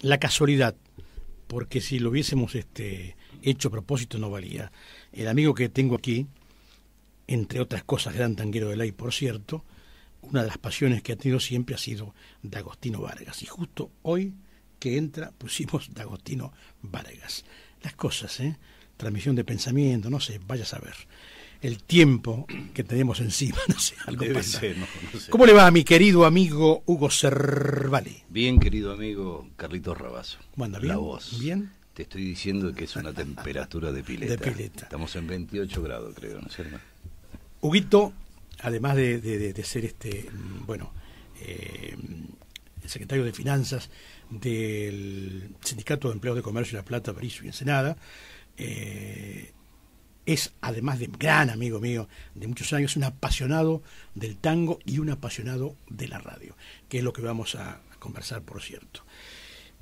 la casualidad, porque si lo hubiésemos este, hecho a propósito no valía. El amigo que tengo aquí, entre otras cosas, gran tanguero de ley, por cierto, una de las pasiones que ha tenido siempre ha sido Agostino Vargas. Y justo hoy que entra pusimos D'Agostino Vargas. Las cosas, ¿eh? Transmisión de pensamiento, no sé, vaya a saber el tiempo que tenemos encima. No sé, algo ¿Cómo le va a mi querido amigo Hugo Cervale? Bien, querido amigo Carlitos Rabazo. ¿Cómo ¿Bien? La voz. ¿Bien? Te estoy diciendo que es una temperatura de pileta. Estamos en 28 grados, creo, ¿no es cierto? Huguito, además de, ser este, mm, bueno, eh, el secretario de Finanzas del Sindicato de Empleo de Comercio de La Plata, París y Ensenada, eh, es, además de gran amigo mío de muchos años, un apasionado del tango y un apasionado de la radio, que es lo que vamos a conversar, por cierto.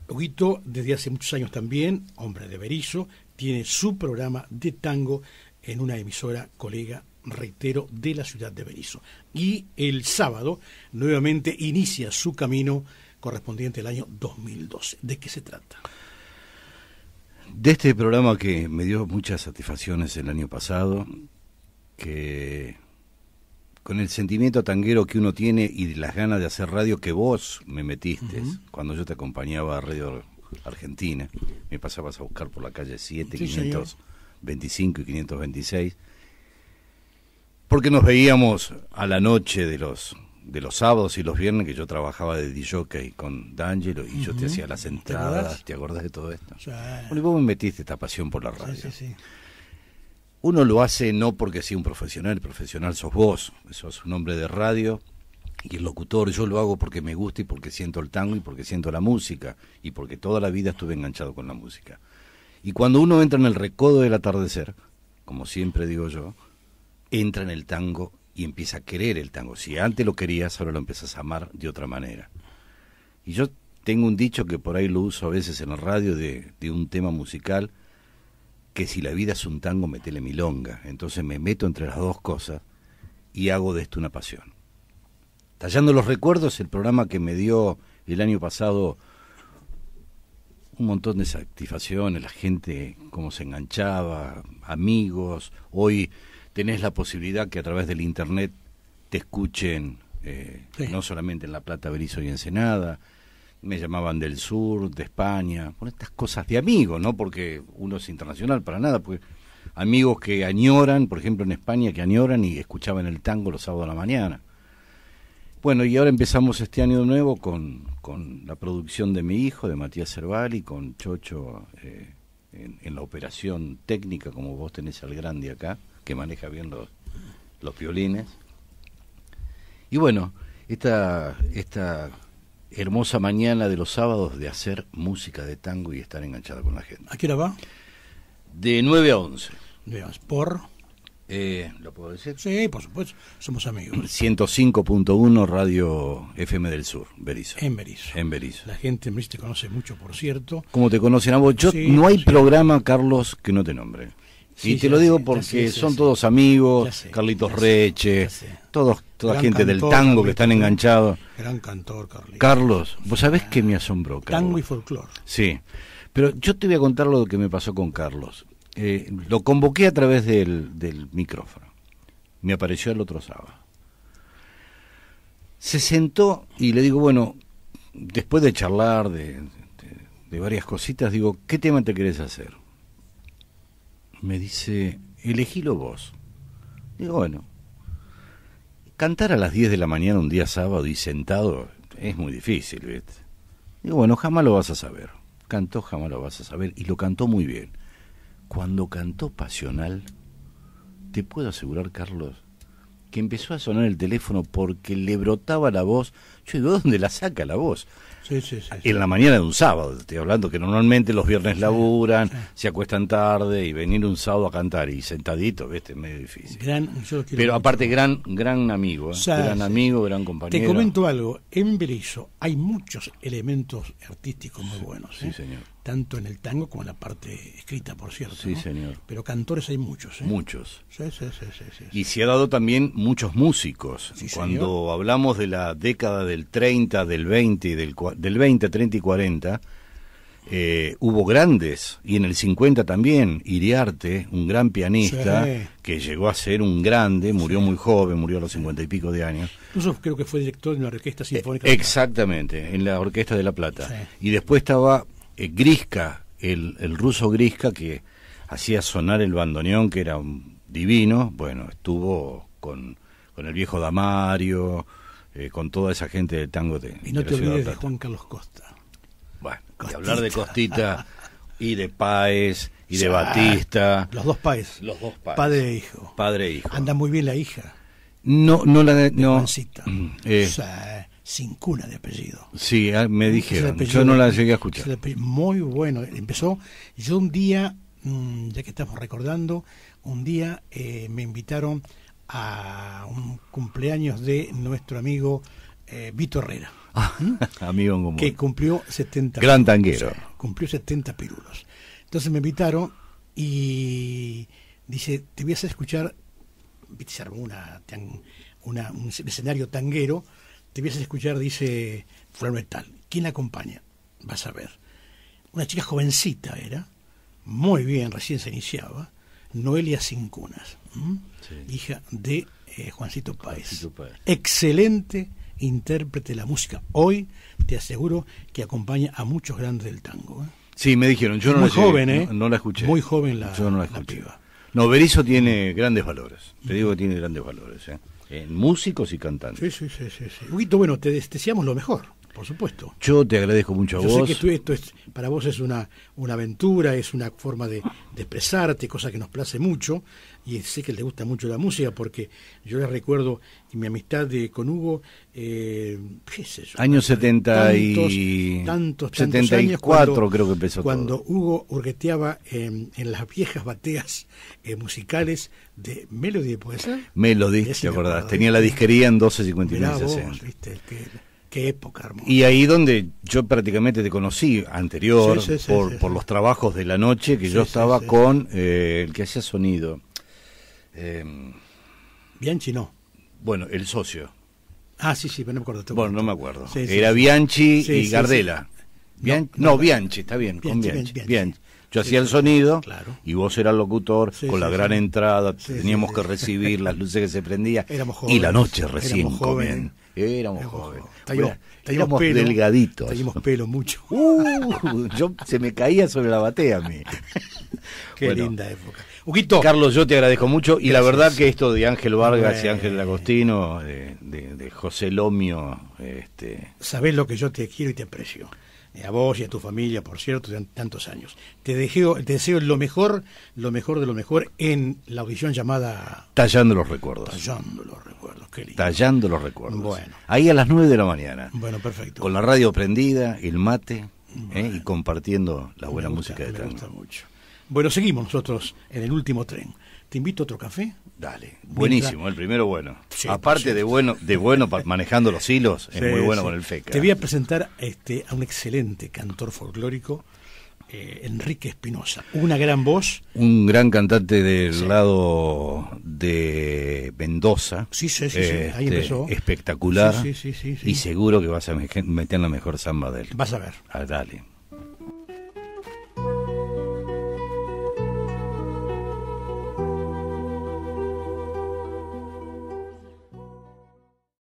Huguito, desde hace muchos años también, hombre de Berizo, tiene su programa de tango en una emisora colega, reitero, de la ciudad de Berizo. Y el sábado nuevamente inicia su camino correspondiente al año 2012. ¿De qué se trata? de este programa que me dio muchas satisfacciones el año pasado, que con el sentimiento tanguero que uno tiene y las ganas de hacer radio que vos me metiste cuando yo te acompañaba a Radio Argentina, me pasabas a buscar por la calle 7, 525 y 526, porque nos veíamos a la noche de los de los sábados y los viernes que yo trabajaba de DJ con D'Angelo y yo te hacía las entradas, ¿te acordás, de todo esto? y vos me metiste esta pasión por la radio. Uno lo hace no porque sea un profesional, el profesional sos vos, sos un hombre de radio y el locutor, yo lo hago porque me gusta y porque siento el tango y porque siento la música y porque toda la vida estuve enganchado con la música. Y cuando uno entra en el recodo del atardecer, como siempre digo yo, entra en el tango y empieza a querer el tango. Si antes lo querías, ahora lo empiezas a amar de otra manera. Y yo tengo un dicho que por ahí lo uso a veces en la radio de, de un tema musical, que si la vida es un tango, metele milonga. Entonces me meto entre las dos cosas y hago de esto una pasión. Tallando los recuerdos, el programa que me dio el año pasado un montón de satisfacciones, la gente, cómo se enganchaba, amigos, hoy tenés la posibilidad que a través del Internet te escuchen, eh, no solamente en La Plata, Berizo y Ensenada, me llamaban del sur, de España, por estas cosas de amigos, ¿no? Porque uno es internacional para nada, porque amigos que añoran, por ejemplo en España, que añoran y escuchaban el tango los sábados a la mañana. Bueno, y ahora empezamos este año nuevo con, con la producción de mi hijo, de Matías Cervali, con Chocho eh, en, la operación técnica, como vos tenés al grande acá que maneja bien los, los violines. Y bueno, esta, esta hermosa mañana de los sábados de hacer música de tango y estar enganchada con la gente. ¿A qué hora va? De 9 a 11. ¿Por? Eh, ¿Lo puedo decir? Sí, por supuesto. Somos amigos. 105.1 Radio FM del Sur, Berizo. En Berizo. En Berizo. La gente en Beriz te conoce mucho, por cierto. Como te conocen a vos. no hay programa, Carlos, que no te nombre y te lo digo porque son todos amigos, Carlitos Reche, todos, toda gente del tango que están enganchados. Gran cantor, Carlitos. Carlos, vos sabés ah, que me asombró, Carlos. Tango y folclore. Sí, pero yo te voy a contar lo que me pasó con Carlos. Eh, lo convoqué a través del, micrófono. Me apareció el otro sábado. Se sentó y le digo, bueno, después de charlar de varias cositas, digo, ¿qué tema te querés hacer? me dice, elegílo vos. Digo, bueno, cantar a las 10 de la mañana un día sábado y sentado es muy difícil, ¿viste? Digo, bueno, jamás lo vas a saber. Cantó, jamás lo vas a saber. Y lo cantó muy bien. Cuando cantó Pasional, te puedo asegurar, Carlos, que empezó a sonar el teléfono porque le brotaba la voz. Yo digo, ¿dónde la saca la voz? en la mañana de un sábado, estoy hablando que normalmente los viernes laburan, se acuestan tarde y venir un sábado a cantar y sentadito, ¿viste? Es medio difícil. Pero aparte, gran gran amigo, ¿eh? gran amigo, gran compañero. Te comento algo, en Berizo hay muchos elementos artísticos muy buenos. ¿eh? señor. Tanto en el tango como en la parte escrita, por cierto. Sí, señor. Pero cantores hay muchos. ¿eh? Muchos. Y se ha dado también muchos músicos. Cuando hablamos de la década del 30, del 20 del, del 20, 30 y 40, eh, hubo grandes, y en el 50 también, Iriarte, un gran pianista, que llegó a ser un grande, murió muy joven, murió a los 50 y pico de años. Incluso creo que fue director de una orquesta eh, sinfónica. exactamente, en la Orquesta de La Plata. Y después estaba eh, Grisca, el, el ruso Grisca, que hacía sonar el bandoneón, que era un divino, bueno, estuvo con, con el viejo Damario, eh, con toda esa gente del tango de Y no te olvides de Juan Carlos Costa. Bueno, y hablar de Costita y de Páez y de Batista. Los dos Páez. Los dos Padre e hijo. Padre e hijo. Anda muy bien la hija. No, no la de, no. Eh. sin cuna de apellido. Sí, ah, me dijeron. yo no la llegué a escuchar. muy bueno. Empezó. Yo un día, mm, ya que estamos recordando, un día eh, me invitaron a un cumpleaños de nuestro amigo eh, Vito Herrera. Ah, ¿Mm? amigo en común. Que cumplió 70. Gran tanguero. cumplió 70 pirulos. Entonces me invitaron y dice, te voy a escuchar, se armó un escenario tanguero, te voy a escuchar, dice Flor Metal. ¿Quién la acompaña? Vas a ver. Una chica jovencita era, muy bien, recién se iniciaba, Noelia Cincunas, hija de eh, Juancito Paez Excelente intérprete de la música. Hoy te aseguro que acompaña a muchos grandes del tango. ¿eh? Sí, me dijeron, yo no muy joven, eh, no, la escuché. Muy joven la, yo no la, No, Berizo tiene grandes valores. Te digo que tiene grandes valores. ¿eh? En músicos y cantantes. Sí, sí, sí. sí, bueno, te deseamos lo mejor. Por supuesto. Yo te agradezco mucho a Yo vos. Sé que esto, para vos es una, una aventura, es una forma de, expresarte, cosa que nos place mucho. Y sé que le gusta mucho la música, porque yo le recuerdo mi amistad de, con Hugo, eh, qué sé yo. Años 70 y. Tantos, tantos 74 creo que empezó Cuando Hugo hurgueteaba en, las viejas bateas eh, musicales de Melody, ¿puede ser? Melody, ¿te acordás? Tenía la disquería en 12.59 vos, Qué época hermosa. Y ahí donde yo prácticamente te conocí anterior, por, los trabajos de la noche, que yo estaba con eh, el que hacía sonido. Em, Bianchi no. Bueno, el socio. Ah, sí, sí, pero no me acuerdo. Bueno, no me acuerdo. Era Bianchi y Gardela. No, Bianchi, está bien, con Bianchi. Yo hacía el sonido y vos eras locutor con la gran entrada, teníamos que recibir las luces que se prendían. Y la noche recién Éramos Éramos jóvenes. Era, pelo, delgaditos. Teníamos pelo mucho. Uh, yo, se me caía sobre la batea a mí. Qué linda época. Carlos, yo te agradezco mucho. Y la verdad que esto de Ángel Vargas y Ángel Agostino, de, José Lomio. Este... Sabés lo que yo te quiero y te aprecio. Eh, a vos y a tu familia, por cierto, durante tantos años. Te, deseo, te deseo lo mejor, lo mejor de lo mejor en la audición llamada. Tallando los recuerdos. Tallando los recuerdos. Tallando los recuerdos. Ahí a las 9 de la mañana. Bueno, perfecto. Con la radio prendida, el mate ¿eh? y compartiendo la buena música de me gusta mucho. Bueno, seguimos nosotros en el último tren. ¿Te invito a otro café? Dale, buenísimo, el primero bueno. Aparte de bueno, de bueno manejando los hilos, es muy bueno con el FECA. Te voy a presentar este, a un excelente cantor folclórico eh, Enrique Espinosa, una gran voz. Un gran cantante del lado de Mendoza. Espectacular. Y seguro que vas a meter la mejor samba de él. Vas a ver. Ah, dale.